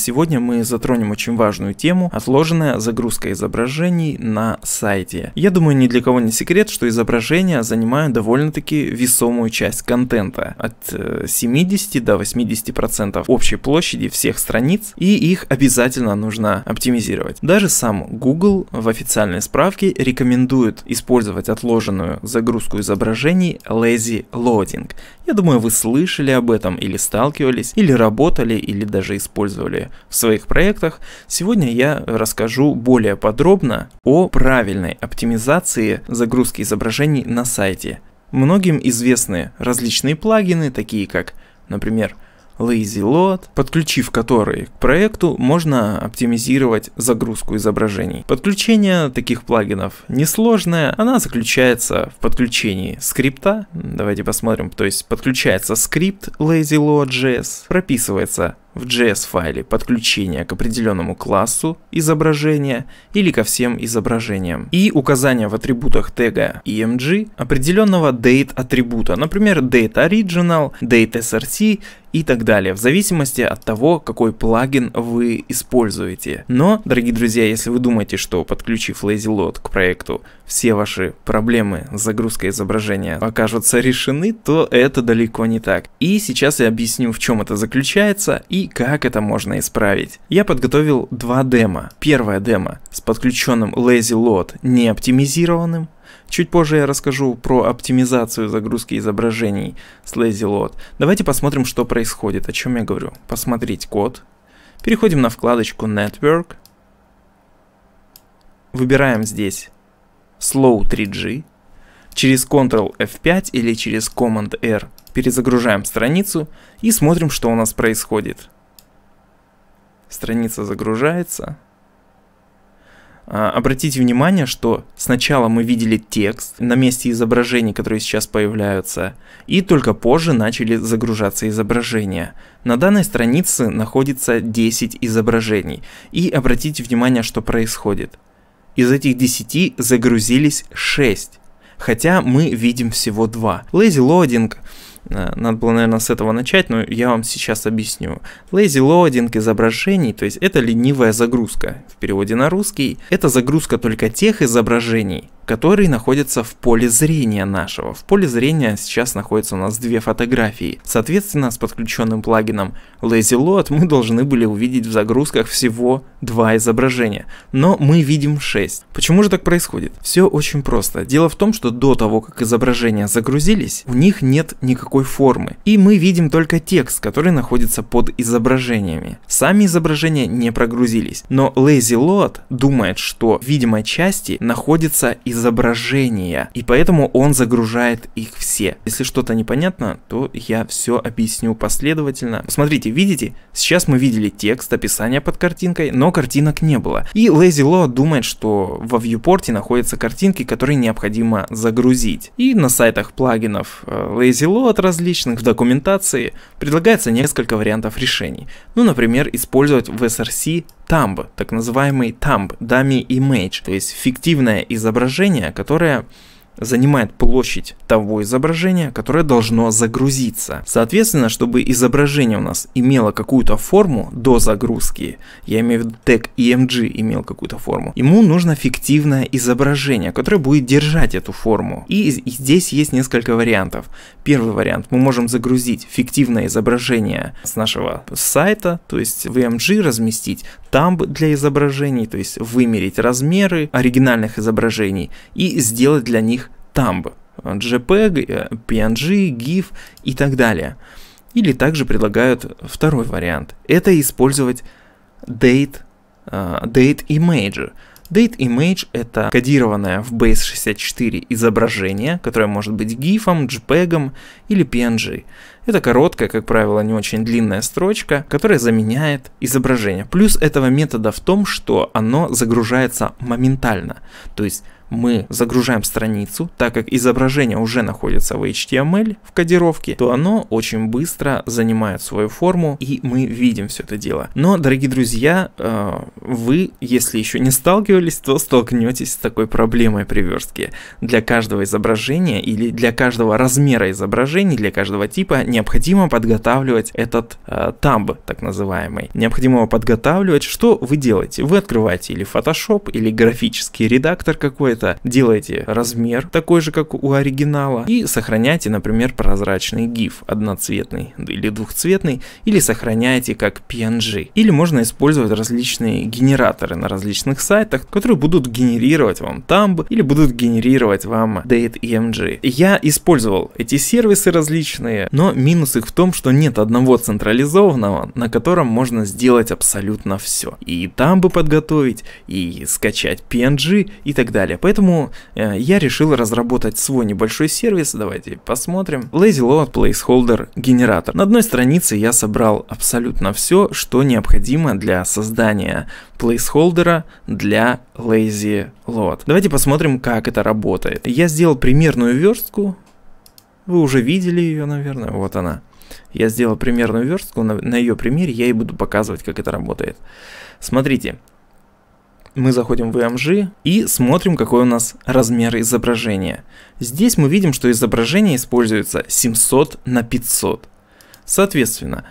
Сегодня мы затронем очень важную тему – отложенная загрузка изображений на сайте. Я думаю, ни для кого не секрет, что изображения занимают довольно-таки весомую часть контента – от 70 э, до 80% процентов общей площади всех страниц, и их обязательно нужно оптимизировать. Даже сам Google в официальной справке рекомендует использовать отложенную загрузку изображений Lazy Loading. Я думаю, вы слышали об этом или сталкивались, или работали, или даже использовали в своих проектах, сегодня я расскажу более подробно о правильной оптимизации загрузки изображений на сайте. Многим известны различные плагины, такие как, например, Lazy Load, подключив которые к проекту, можно оптимизировать загрузку изображений. Подключение таких плагинов несложное, она заключается в подключении скрипта, давайте посмотрим, то есть подключается скрипт Lazy Load.js, прописывается в JS-файле подключение к определенному классу изображения или ко всем изображениям и указание в атрибутах тега EMG определенного date атрибута, например, date original, date src и так далее, в зависимости от того, какой плагин вы используете. Но, дорогие друзья, если вы думаете, что подключив LazyLoad к проекту, все ваши проблемы с загрузкой изображения окажутся решены, то это далеко не так. И сейчас я объясню, в чем это заключается и как это можно исправить. Я подготовил два демо. Первое демо с подключенным Lazy Load не оптимизированным, Чуть позже я расскажу про оптимизацию загрузки изображений с Lazy Load. Давайте посмотрим, что происходит, о чем я говорю. Посмотреть код. Переходим на вкладочку Network. Выбираем здесь Slow 3G. Через Ctrl F5 или через Command R перезагружаем страницу и смотрим, что у нас происходит. Страница загружается. А, обратите внимание, что сначала мы видели текст на месте изображений, которые сейчас появляются, и только позже начали загружаться изображения. На данной странице находится 10 изображений, и обратите внимание, что происходит. Из этих 10 загрузились 6, хотя мы видим всего 2. Lazy Loading э, надо было, наверное, с этого начать, но я вам сейчас объясню. Lazy loading изображений, то есть это ленивая загрузка. В переводе на русский, это загрузка только тех изображений, которые находятся в поле зрения нашего. В поле зрения сейчас находятся у нас две фотографии. Соответственно, с подключенным плагином Lazy Load мы должны были увидеть в загрузках всего два изображения, но мы видим 6. Почему же так происходит? Все очень просто. Дело в том, что до того, как изображения загрузились, у них нет никакой формы, и мы видим только текст, который находится под изображениями. Сами изображения не прогрузились, но Lazy Load думает, что видимой части находится изображение изображения, и поэтому он загружает их все. Если что-то непонятно, то я все объясню последовательно. Смотрите, видите? Сейчас мы видели текст, описание под картинкой, но картинок не было. И Lazy Law думает, что во viewport находятся картинки, которые необходимо загрузить. И на сайтах плагинов Lazy э, Law от различных в документации предлагается несколько вариантов решений. Ну, например, использовать в SRC тамб, так называемый тамб, dummy image, то есть фиктивное изображение, которое занимает площадь того изображения, которое должно загрузиться. Соответственно, чтобы изображение у нас имело какую-то форму до загрузки, я имею в виду тег EMG имел какую-то форму, ему нужно фиктивное изображение, которое будет держать эту форму. И здесь есть несколько вариантов. Первый вариант, мы можем загрузить фиктивное изображение с нашего сайта, то есть в EMG разместить тамб для изображений, то есть вымерить размеры оригинальных изображений и сделать для них TAMB, JPEG, PNG, GIF и так далее. Или также предлагают второй вариант. Это использовать date, э, date image. Date image — это кодированное в Base64 изображение, которое может быть GIF, JPEG или PNG. Это короткая, как правило, не очень длинная строчка, которая заменяет изображение. Плюс этого метода в том, что оно загружается моментально. То есть мы загружаем страницу, так как изображение уже находится в HTML в кодировке, то оно очень быстро занимает свою форму и мы видим все это дело. Но, дорогие друзья, э, вы, если еще не сталкивались, то столкнетесь с такой проблемой при верстке. Для каждого изображения или для каждого размера изображений, для каждого типа необходимо подготавливать этот э, тамб, так называемый. Необходимо его подготавливать. Что вы делаете? Вы открываете или Photoshop, или графический редактор какой-то, цвета, делайте размер такой же, как у оригинала, и сохраняйте, например, прозрачный GIF одноцветный или двухцветный, или сохраняйте как PNG. Или можно использовать различные генераторы на различных сайтах, которые будут генерировать вам тамб или будут генерировать вам Date EMG. Я использовал эти сервисы различные, но минус их в том, что нет одного централизованного, на котором можно сделать абсолютно все. И тамбы подготовить, и скачать PNG и так далее. Поэтому э, я решил разработать свой небольшой сервис, давайте посмотрим. Lazy Load Placeholder Generator. На одной странице я собрал абсолютно все, что необходимо для создания плейсхолдера для Lazy Load. Давайте посмотрим, как это работает. Я сделал примерную верстку, вы уже видели ее, наверное, вот она. Я сделал примерную верстку, на, на ее примере я и буду показывать, как это работает. Смотрите, мы заходим в EMG и смотрим, какой у нас размер изображения. Здесь мы видим, что изображение используется 700 на 500. Соответственно,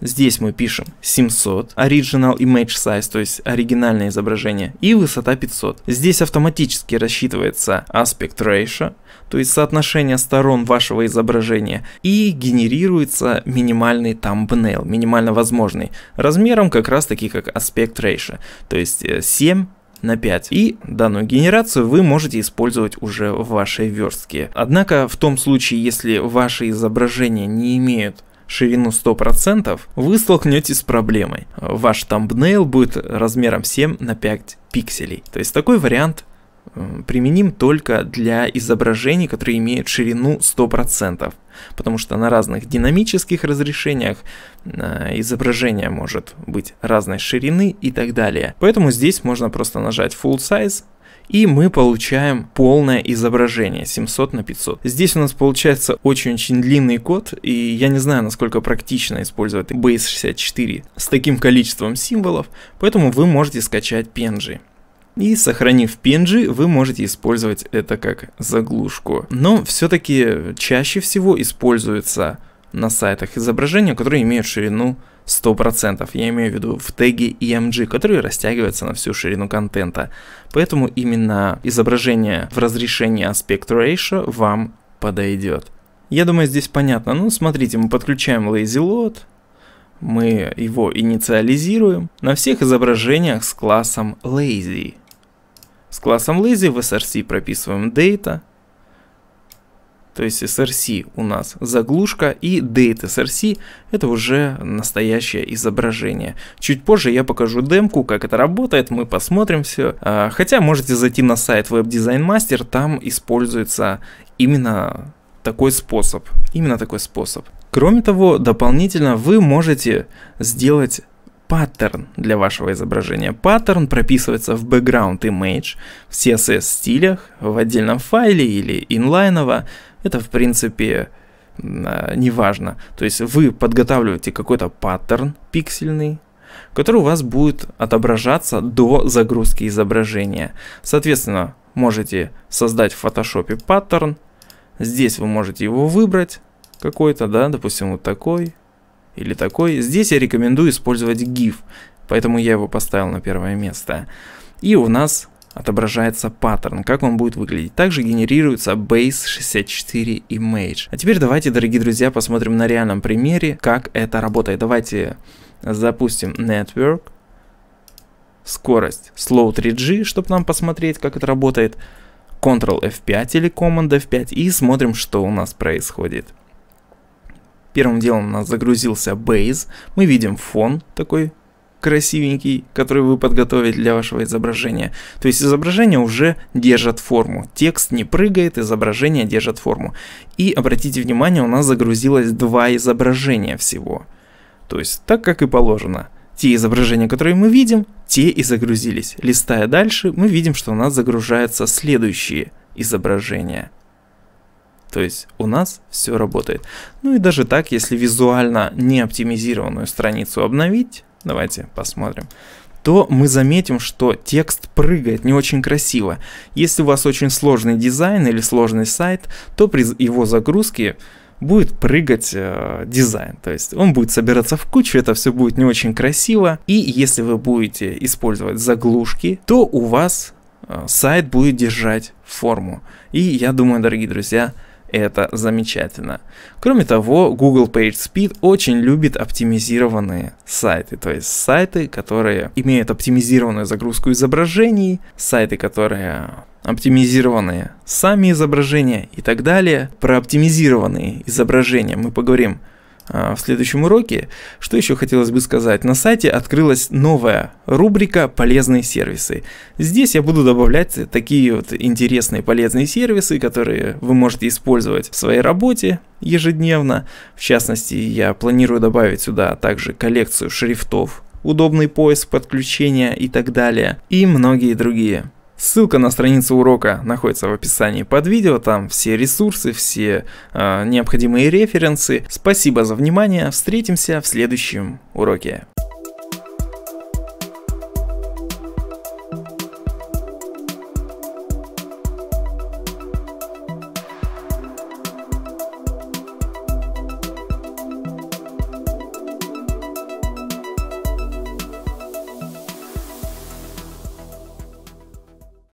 здесь мы пишем 700, original image size, то есть оригинальное изображение, и высота 500. Здесь автоматически рассчитывается aspect ratio, то есть соотношение сторон вашего изображения, и генерируется минимальный thumbnail, минимально возможный, размером как раз таки как аспект ratio, то есть 7 э, на 5. И данную генерацию вы можете использовать уже в вашей верстке. Однако в том случае, если ваши изображения не имеют ширину 100%, вы столкнетесь с проблемой. Ваш тамбнейл будет размером 7 на 5 пикселей. То есть такой вариант применим только для изображений, которые имеют ширину 100%, потому что на разных динамических разрешениях а, изображение может быть разной ширины и так далее. Поэтому здесь можно просто нажать Full Size, и мы получаем полное изображение 700 на 500. Здесь у нас получается очень-очень длинный код, и я не знаю, насколько практично использовать Base 64 с таким количеством символов, поэтому вы можете скачать PNG. И сохранив PNG, вы можете использовать это как заглушку. Но все-таки чаще всего используется на сайтах изображения, которые имеют ширину 100%. Я имею в виду в теге EMG, которые растягиваются на всю ширину контента. Поэтому именно изображение в разрешении Aspect Ratio вам подойдет. Я думаю, здесь понятно. Ну, смотрите, мы подключаем Lazy Load, мы его инициализируем на всех изображениях с классом Lazy. С классом lazy в src прописываем data, то есть src у нас заглушка и date src это уже настоящее изображение. Чуть позже я покажу демку, как это работает, мы посмотрим все. А, хотя можете зайти на сайт Web Design Master, там используется именно такой способ. Именно такой способ. Кроме того, дополнительно вы можете сделать паттерн для вашего изображения. Паттерн прописывается в background image, в CSS стилях, в отдельном файле или инлайново. Это в принципе а, неважно. То есть вы подготавливаете какой-то паттерн пиксельный, который у вас будет отображаться до загрузки изображения. Соответственно, можете создать в Photoshop паттерн. Здесь вы можете его выбрать какой-то, да, допустим, вот такой или такой. Здесь я рекомендую использовать GIF, поэтому я его поставил на первое место. И у нас отображается паттерн, как он будет выглядеть. Также генерируется Base 64 Image. А теперь давайте, дорогие друзья, посмотрим на реальном примере, как это работает. Давайте запустим Network, скорость Slow 3G, чтобы нам посмотреть, как это работает. Ctrl F5 или Command F5 и смотрим, что у нас происходит. Первым делом у нас загрузился Base. Мы видим фон такой красивенький, который вы подготовили для вашего изображения. То есть изображение уже держит форму. Текст не прыгает, изображение держит форму. И обратите внимание, у нас загрузилось два изображения всего. То есть так, как и положено. Те изображения, которые мы видим, те и загрузились. Листая дальше, мы видим, что у нас загружаются следующие изображения. То есть у нас все работает. Ну и даже так, если визуально не оптимизированную страницу обновить, давайте посмотрим, то мы заметим, что текст прыгает не очень красиво. Если у вас очень сложный дизайн или сложный сайт, то при его загрузке будет прыгать э, дизайн. То есть он будет собираться в кучу, это все будет не очень красиво. И если вы будете использовать заглушки, то у вас э, сайт будет держать форму. И я думаю, дорогие друзья, это замечательно. Кроме того, Google PageSpeed очень любит оптимизированные сайты, то есть сайты, которые имеют оптимизированную загрузку изображений, сайты, которые оптимизированные сами изображения и так далее. Про оптимизированные изображения мы поговорим Э, в следующем уроке. Что еще хотелось бы сказать? На сайте открылась новая рубрика «Полезные сервисы». Здесь я буду добавлять такие вот интересные полезные сервисы, которые вы можете использовать в своей работе ежедневно. В частности, я планирую добавить сюда также коллекцию шрифтов, удобный поиск подключения и так далее, и многие другие. Ссылка на страницу урока находится в описании под видео, там все ресурсы, все э, необходимые референсы. Спасибо за внимание, встретимся в следующем уроке.